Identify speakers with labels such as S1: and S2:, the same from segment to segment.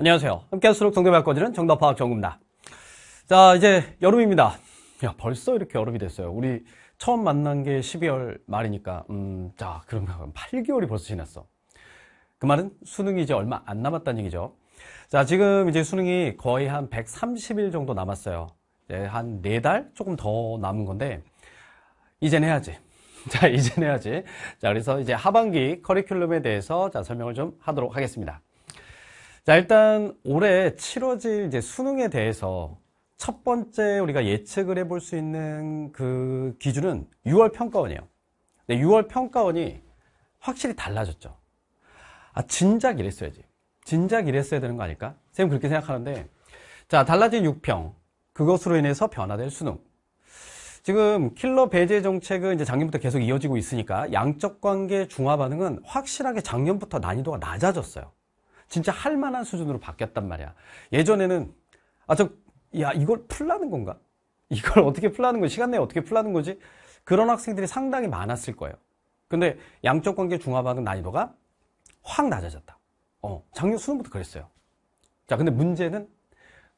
S1: 안녕하세요. 함께할 수록 정답을 꺼지는 정답 파악 정니다 자, 이제 여름입니다. 야, 벌써 이렇게 여름이 됐어요. 우리 처음 만난 게 12월 말이니까, 음, 자, 그러면 8개월이 벌써 지났어. 그 말은 수능이 이제 얼마 안 남았다는 얘기죠. 자, 지금 이제 수능이 거의 한 130일 정도 남았어요. 이제 한 4달? 조금 더 남은 건데, 이젠 해야지. 자, 이젠 해야지. 자, 그래서 이제 하반기 커리큘럼에 대해서 자, 설명을 좀 하도록 하겠습니다. 자, 일단 올해 치러질 이제 수능에 대해서 첫 번째 우리가 예측을 해볼 수 있는 그 기준은 6월 평가원이에요. 근 6월 평가원이 확실히 달라졌죠. 아, 진작 이랬어야지. 진작 이랬어야 되는 거 아닐까? 선생님 그렇게 생각하는데, 자, 달라진 6평. 그것으로 인해서 변화될 수능. 지금 킬러 배제 정책은 이제 작년부터 계속 이어지고 있으니까 양적 관계 중화 반응은 확실하게 작년부터 난이도가 낮아졌어요. 진짜 할 만한 수준으로 바뀌었단 말이야. 예전에는 아 저 야 이걸 풀라는 건가? 이걸 어떻게 풀라는 거지? 시간 내에 어떻게 풀라는 거지? 그런 학생들이 상당히 많았을 거예요. 근데 양적 관계 중화반응 난이도가 확 낮아졌다. 어, 작년 수능부터 그랬어요. 자, 근데 문제는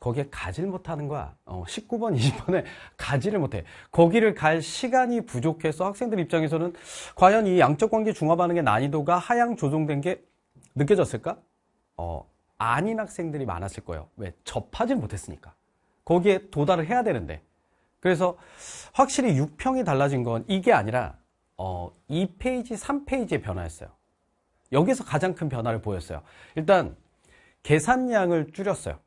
S1: 거기에 가질 못하는 거야. 어, 19번, 20번에 가지를 못해. 거기를 갈 시간이 부족해서 학생들 입장에서는 과연 이 양적 관계 중화 반응의 난이도가 하향 조정된 게 느껴졌을까? 어, 아닌 학생들이 많았을 거예요. 왜? 접하지 못했으니까. 거기에 도달을 해야 되는데. 그래서 확실히 6평이 달라진 건 이게 아니라 어, 2페이지, 3페이지의 변화였어요. 여기서 가장 큰 변화를 보였어요. 일단 계산량을 줄였어요.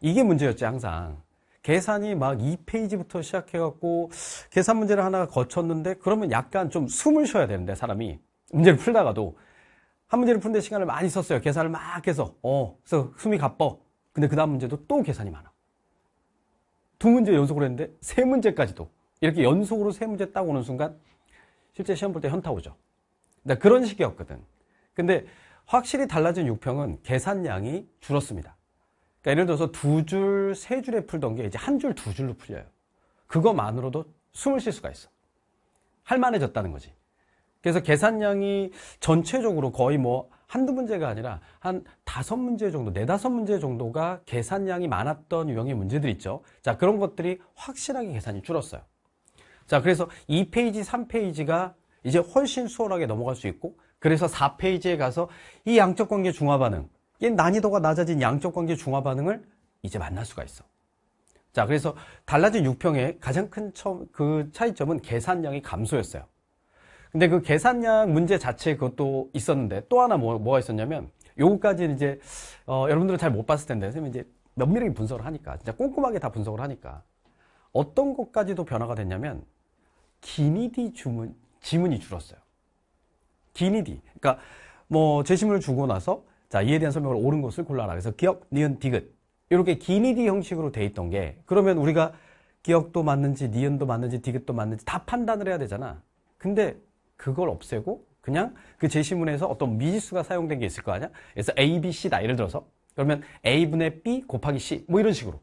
S1: 이게 문제였지 항상. 계산이 막 2페이지부터 시작해갖고 계산 문제를 하나 거쳤는데 그러면 약간 좀 숨을 쉬어야 되는데 사람이 문제를 풀다가도 한 문제를 푸는데 시간을 많이 썼어요. 계산을 막 해서. 어, 그래서 숨이 가뻐. 근데 그 다음 문제도 또 계산이 많아. 두 문제 연속으로 했는데 세 문제까지도. 이렇게 연속으로 세 문제 딱 오는 순간 실제 시험 볼 때 현타 오죠. 근데 그런 식이었거든. 근데 확실히 달라진 6평은 계산량이 줄었습니다. 그러니까 예를 들어서 두 줄, 세 줄에 풀던 게 이제 한 줄, 두 줄로 풀려요. 그것만으로도 숨을 쉴 수가 있어. 할만해졌다는 거지. 그래서 계산량이 전체적으로 거의 뭐 한두 문제가 아니라 한 다섯 문제 정도, 네다섯 문제 정도가 계산량이 많았던 유형의 문제들 있죠. 자, 그런 것들이 확실하게 계산이 줄었어요. 자, 그래서 2페이지, 3페이지가 이제 훨씬 수월하게 넘어갈 수 있고, 그래서 4페이지에 가서 이 양적 관계 중화 반응, 이 난이도가 낮아진 양적 관계 중화 반응을 이제 만날 수가 있어. 자, 그래서 달라진 6평의 가장 큰 그 차이점은 계산량이 감소였어요. 근데 그 계산량 문제 자체 그것도 있었는데 또 하나 뭐, 뭐가 있었냐면 요거까지는 이제 어, 여러분들은 잘 못 봤을 텐데 선생님 이제 면밀하게 분석을 하니까 진짜 꼼꼼하게 다 분석을 하니까 어떤 것까지도 변화가 됐냐면 기니디 주문 지문이 줄었어요. 기니디 그러니까 뭐 제시문을 주고 나서 자 이에 대한 설명을 옳은 것을 골라라. 그래서 기억, 니은, 디귿 이렇게 기니디 형식으로 돼 있던 게 그러면 우리가 기억도 맞는지 니은도 맞는지 디귿도 맞는지 다 판단을 해야 되잖아. 근데 그걸 없애고 그냥 그 제시문에서 어떤 미지수가 사용된 게 있을 거 아니야? 그래서 A, B, C다 예를 들어서 그러면 A분의 B 곱하기 C 뭐 이런 식으로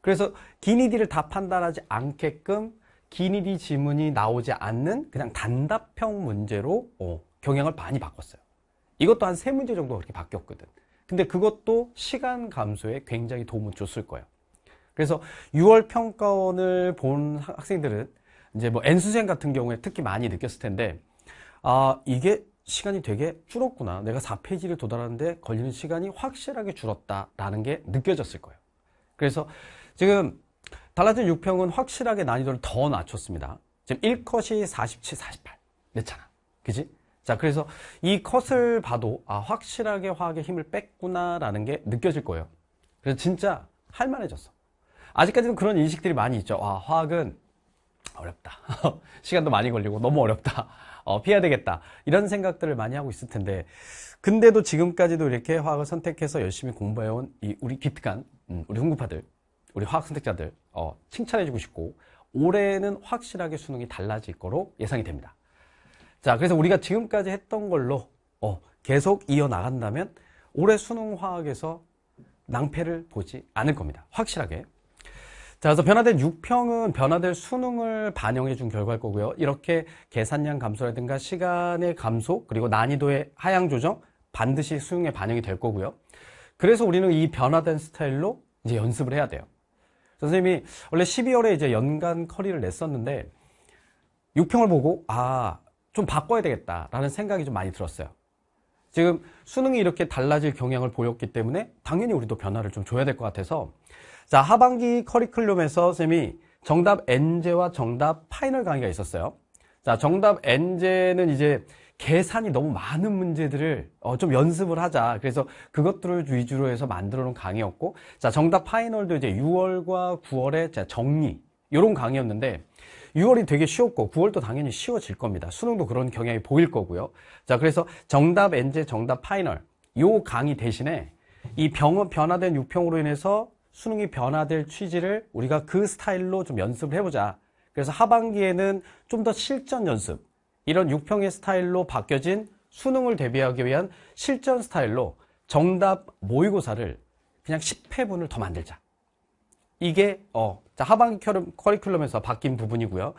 S1: 그래서 기니디를 다 판단하지 않게끔 기니디 지문이 나오지 않는 그냥 단답형 문제로 어, 경향을 많이 바꿨어요 이것도 한 세 문제 정도 그렇게 바뀌었거든 근데 그것도 시간 감소에 굉장히 도움을 줬을 거예요 그래서 6월 평가원을 본 학생들은 이제 뭐엔수생 같은 경우에 특히 많이 느꼈을 텐데 아 이게 시간이 되게 줄었구나 내가 4페이지를 도달하는데 걸리는 시간이 확실하게 줄었다라는 게 느껴졌을 거예요 그래서 지금 달라진 6평은 확실하게 난이도를 더 낮췄습니다 지금 1컷이 47, 48 냈잖아 그지? 자 그래서 이 컷을 봐도 아 확실하게 화학의 힘을 뺐구나 라는 게 느껴질 거예요 그래서 진짜 할만해졌어 아직까지는 그런 인식들이 많이 있죠 아 화학은 어렵다. 시간도 많이 걸리고 너무 어렵다. 어, 피해야 되겠다. 이런 생각들을 많이 하고 있을 텐데 근데도 지금까지도 이렇게 화학을 선택해서 열심히 공부해온 우리 기특한 음, 우리 흥구파들, 우리 화학 선택자들 어, 칭찬해주고 싶고 올해는 확실하게 수능이 달라질 거로 예상이 됩니다. 자, 그래서 우리가 지금까지 했던 걸로 어, 계속 이어나간다면 올해 수능 화학에서 낭패를 보지 않을 겁니다. 확실하게. 자, 그래서 변화된 6평은 변화될 수능을 반영해 준 결과일 거고요. 이렇게 계산량 감소라든가 시간의 감소, 그리고 난이도의 하향 조정 반드시 수능에 반영이 될 거고요. 그래서 우리는 이 변화된 스타일로 이제 연습을 해야 돼요. 선생님이 원래 12월에 이제 연간 커리를 냈었는데 6평을 보고 아, 좀 바꿔야 되겠다라는 생각이 좀 많이 들었어요. 지금 수능이 이렇게 달라질 경향을 보였기 때문에 당연히 우리도 변화를 좀 줘야 될 것 같아서 자, 하반기 커리큘럼에서 쌤이 정답 N제와 정답 파이널 강의가 있었어요. 자, 정답 N제는 이제 계산이 너무 많은 문제들을 어, 좀 연습을 하자. 그래서 그것들을 위주로 해서 만들어 놓은 강의였고, 자, 정답 파이널도 이제 6월과 9월에 자, 정리, 이런 강의였는데, 6월이 되게 쉬웠고 9월도 당연히 쉬워질 겁니다. 수능도 그런 경향이 보일 거고요. 자, 그래서 정답 n 제 정답 파이널 요 강의 대신에 이 병원 변화된 6평으로 인해서 수능이 변화될 취지를 우리가 그 스타일로 좀 연습을 해보자. 그래서 하반기에는 좀 더 실전 연습, 이런 6평의 스타일로 바뀌어진 수능을 대비하기 위한 실전 스타일로 정답 모의고사를 그냥 10회분을 더 만들자. 이게 어, 자, 하반기 커리큘럼에서 바뀐 부분이고요.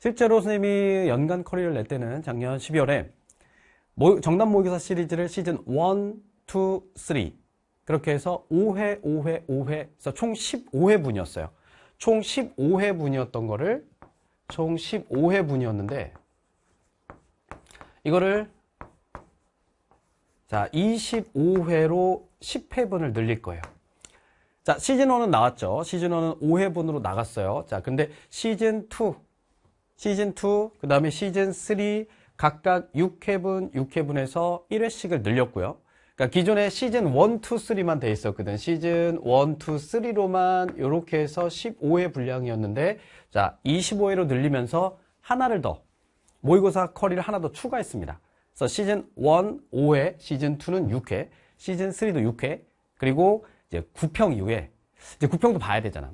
S1: 실제로 선생님이 연간 커리를 낼 때는 작년 12월에 정답 모의고사 시리즈를 시즌 1, 2, 3 그렇게 해서 5회, 5회, 5회, 그래서 총 15회분이었어요. 총 15회분이었던 거를 총 15회분이었는데 이거를 자 25회로 10회분을 늘릴 거예요. 자 시즌1은 나왔죠. 시즌1은 5회분으로 나갔어요. 자 근데 시즌2, 시즌2, 그 다음에 시즌3 각각 6회분, 6회분에서 1회씩을 늘렸고요. 그러니까 기존에 시즌 1, 2, 3만 돼 있었거든. 시즌 1, 2, 3로만 이렇게 해서 15회 분량이었는데 자 25회로 늘리면서 하나를 더 모의고사 커리를 하나 더 추가했습니다. 그래서 시즌 1 5회, 시즌 2는 6회, 시즌 3도 6회, 그리고 이제 9평 이후에 이제 9평도 봐야 되잖아.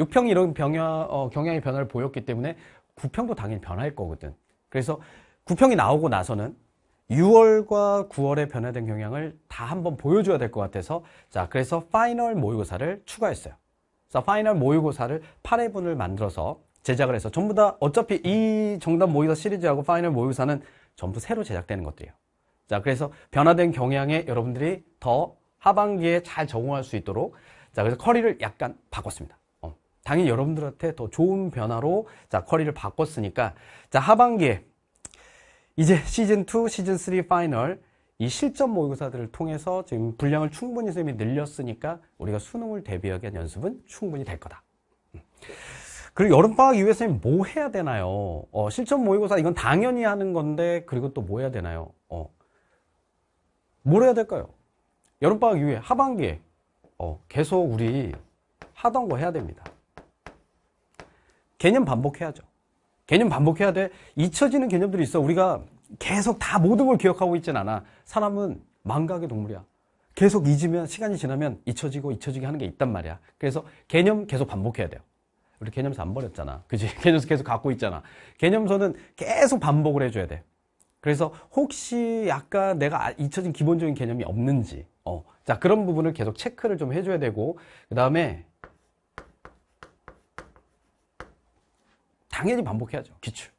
S1: 6평이 이런 병야, 어, 경향의 변화를 보였기 때문에 9평도 당연히 변할 거거든. 그래서 9평이 나오고 나서는 6월과 9월에 변화된 경향을 다 한번 보여줘야 될 것 같아서 자 그래서 파이널 모의고사를 추가했어요. 자 파이널 모의고사를 8회분을 만들어서 제작을 해서 전부 다 어차피 이 정답 모의고사 시리즈하고 파이널 모의고사는 전부 새로 제작되는 것들이에요. 자 그래서 변화된 경향에 여러분들이 더 하반기에 잘 적응할 수 있도록 자 그래서 커리를 약간 바꿨습니다. 어, 당연히 여러분들한테 더 좋은 변화로 자 커리를 바꿨으니까 자 하반기에 이제 시즌2, 시즌3 파이널 이 실전 모의고사들을 통해서 지금 분량을 충분히 선생님이 늘렸으니까 우리가 수능을 대비하기 위한 연습은 충분히 될 거다. 음. 그리고 여름방학 이후에 선생님 뭐 해야 되나요? 어, 실전 모의고사 이건 당연히 하는 건데 그리고 또 뭐 해야 되나요? 어. 뭘 해야 될까요? 여름방학 이후에 하반기에 어, 계속 우리 하던 거 해야 됩니다. 개념 반복해야죠. 개념 반복해야 돼. 잊혀지는 개념들이 있어. 우리가 계속 다 모든 걸 기억하고 있진 않아. 사람은 망각의 동물이야. 계속 잊으면 시간이 지나면 잊혀지고 잊혀지게 하는 게 있단 말이야. 그래서 개념 계속 반복해야 돼요. 우리 개념서 안 버렸잖아. 그지? 개념서 계속 갖고 있잖아. 개념서는 계속 반복을 해줘야 돼. 그래서 혹시 약간 내가 아, 잊혀진 기본적인 개념이 없는지, 어. 자, 그런 부분을 계속 체크를 좀 해줘야 되고, 그 다음에 당연히 반복해야죠. 기출.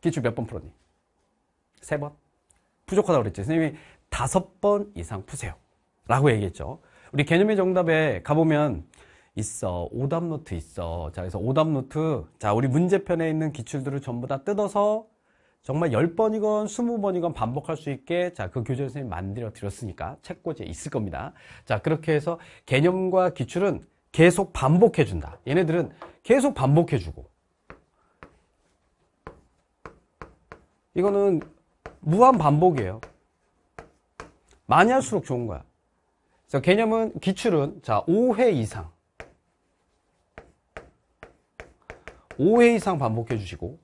S1: 기출 몇 번 풀었니? 세 번? 부족하다고 그랬죠 선생님이 다섯 번 이상 푸세요. 라고 얘기했죠. 우리 개념의 정답에 가보면 있어. 오답 노트 있어. 자, 그래서 오답 노트. 자, 우리 문제편에 있는 기출들을 전부 다 뜯어서 정말 10번이건 20번이건 반복할 수 있게 자, 그 교재 선생님 만들어 드렸으니까 책꽂이에 있을 겁니다. 자, 그렇게 해서 개념과 기출은 계속 반복해 준다. 얘네들은 계속 반복해 주고 이거는 무한 반복이에요. 많이 할수록 좋은 거야. 그래서 개념은 기출은 자 5회 이상 5회 이상 반복해 주시고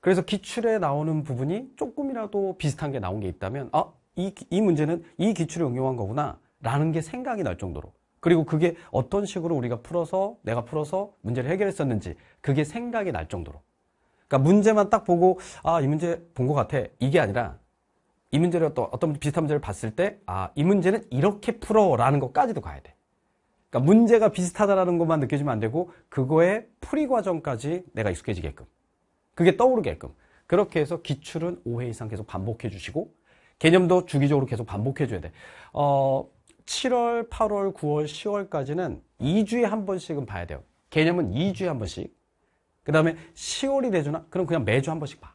S1: 그래서 기출에 나오는 부분이 조금이라도 비슷한 게 나온 게 있다면 아, 이, 이 문제는 이 기출을 응용한 거구나 라는 게 생각이 날 정도로 그리고 그게 어떤 식으로 우리가 풀어서 내가 풀어서 문제를 해결했었는지 그게 생각이 날 정도로 그러니까 문제만 딱 보고 아 이 문제 본 것 같아 이게 아니라 이 문제를 또 어떤 비슷한 문제를 봤을 때 아 이 문제는 이렇게 풀어라는 것까지도 가야 돼. 그러니까 문제가 비슷하다라는 것만 느껴지면 안 되고 그거의 풀이 과정까지 내가 익숙해지게끔 그게 떠오르게끔 그렇게 해서 기출은 5회 이상 계속 반복해 주시고 개념도 주기적으로 계속 반복해 줘야 돼. 어 7월, 8월, 9월, 10월까지는 2주에 한 번씩은 봐야 돼요. 개념은 2주에 한 번씩. 그 다음에 10월이 되주나? 그럼 그냥 매주 한 번씩 봐.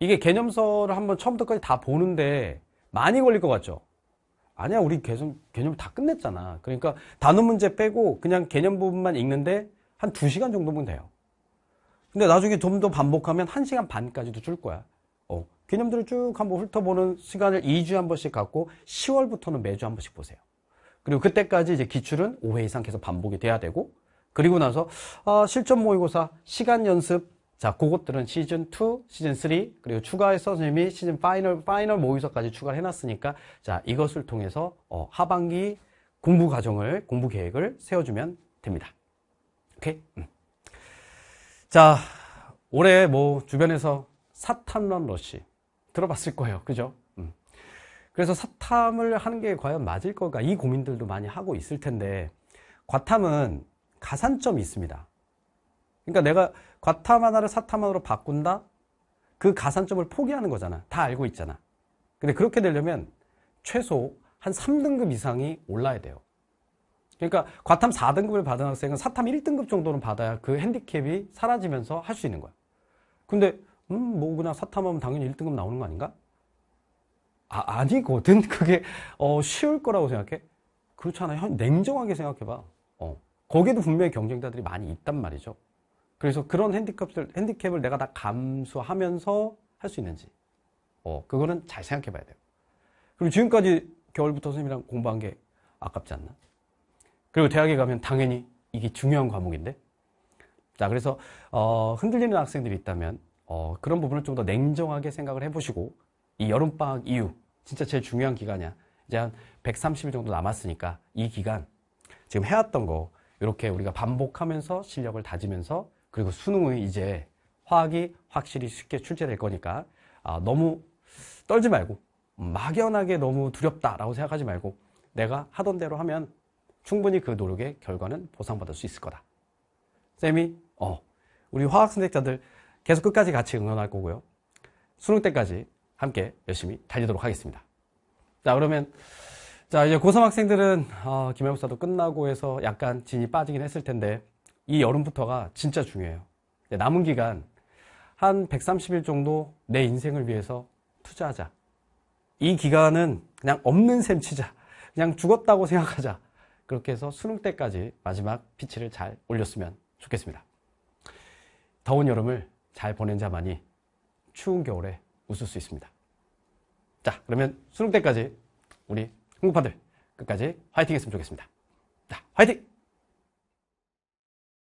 S1: 이게 개념서를 한번 처음부터까지 다 보는데 많이 걸릴 것 같죠? 아니야, 우리 계속 개념 다 끝냈잖아. 그러니까 단어 문제 빼고 그냥 개념 부분만 읽는데 한 2시간 정도면 돼요. 근데 나중에 좀 더 반복하면 1시간 반까지도 줄 거야. 어, 개념들을 쭉 한번 훑어보는 시간을 2주에 한 번씩 갖고 10월부터는 매주 한 번씩 보세요. 그리고 그때까지 이제 기출은 5회 이상 계속 반복이 돼야 되고 그리고 나서 어, 실전 모의고사 시간 연습 자, 그것들은 시즌 2, 시즌 3, 그리고 추가해서 선생님이 시즌 파이널, 파이널 모의서까지 추가를 해놨으니까, 자, 이것을 통해서, 어, 하반기 공부 과정을, 공부 계획을 세워주면 됩니다. 오케이? 음. 자, 올해 뭐, 주변에서 사탐런 러시 들어봤을 거예요. 그죠? 음. 그래서 사탐을 하는 게 과연 맞을 거가 이 고민들도 많이 하고 있을 텐데, 과탐은 가산점이 있습니다. 그러니까 내가 과타마나를 사타마나로 바꾼다? 그 가산점을 포기하는 거잖아. 다 알고 있잖아. 근데 그렇게 되려면 최소 한 3등급 이상이 올라야 돼요. 그러니까 과탐 4등급을 받은 학생은 사탐 1등급 정도는 받아야 그 핸디캡이 사라지면서 할 수 있는 거야. 근데 음, 뭐 그냥 사탐하면 당연히 1등급 나오는 거 아닌가? 아, 아니거든. 그게 어, 쉬울 거라고 생각해? 그렇잖아. 냉정하게 생각해 봐. 거기도 분명히 경쟁자들이 많이 있단 말이죠. 그래서 그런 핸디캡을, 핸디캡을 내가 다 감수하면서 할 수 있는지. 어, 그거는 잘 생각해 봐야 돼요. 그리고 지금까지 겨울부터 선생님이랑 공부한 게 아깝지 않나? 그리고 대학에 가면 당연히 이게 중요한 과목인데. 자, 그래서, 어, 흔들리는 학생들이 있다면, 어, 그런 부분을 좀 더 냉정하게 생각을 해보시고, 이 여름방학 이후, 진짜 제일 중요한 기간이야. 이제 한 130일 정도 남았으니까, 이 기간, 지금 해왔던 거, 이렇게 우리가 반복하면서 실력을 다지면서 그리고 수능 의 이제 화학이 확실히 쉽게 출제될 거니까 아, 너무 떨지 말고 막연하게 너무 두렵다라고 생각하지 말고 내가 하던 대로 하면 충분히 그 노력의 결과는 보상받을 수 있을 거다. 쌤이 어 우리 화학 선택자들 계속 끝까지 같이 응원할 거고요. 수능 때까지 함께 열심히 달리도록 하겠습니다. 자 그러면 자, 이제 고3 학생들은 어, 기말고사도 끝나고 해서 약간 진이 빠지긴 했을 텐데 이 여름부터가 진짜 중요해요. 남은 기간 한 130일 정도 내 인생을 위해서 투자하자. 이 기간은 그냥 없는 셈 치자. 그냥 죽었다고 생각하자. 그렇게 해서 수능 때까지 마지막 피치를 잘 올렸으면 좋겠습니다. 더운 여름을 잘 보낸 자만이 추운 겨울에 웃을 수 있습니다. 자, 그러면 수능 때까지 우리 홍구판들 끝까지 화이팅 했으면 좋겠습니다. 자, 화이팅!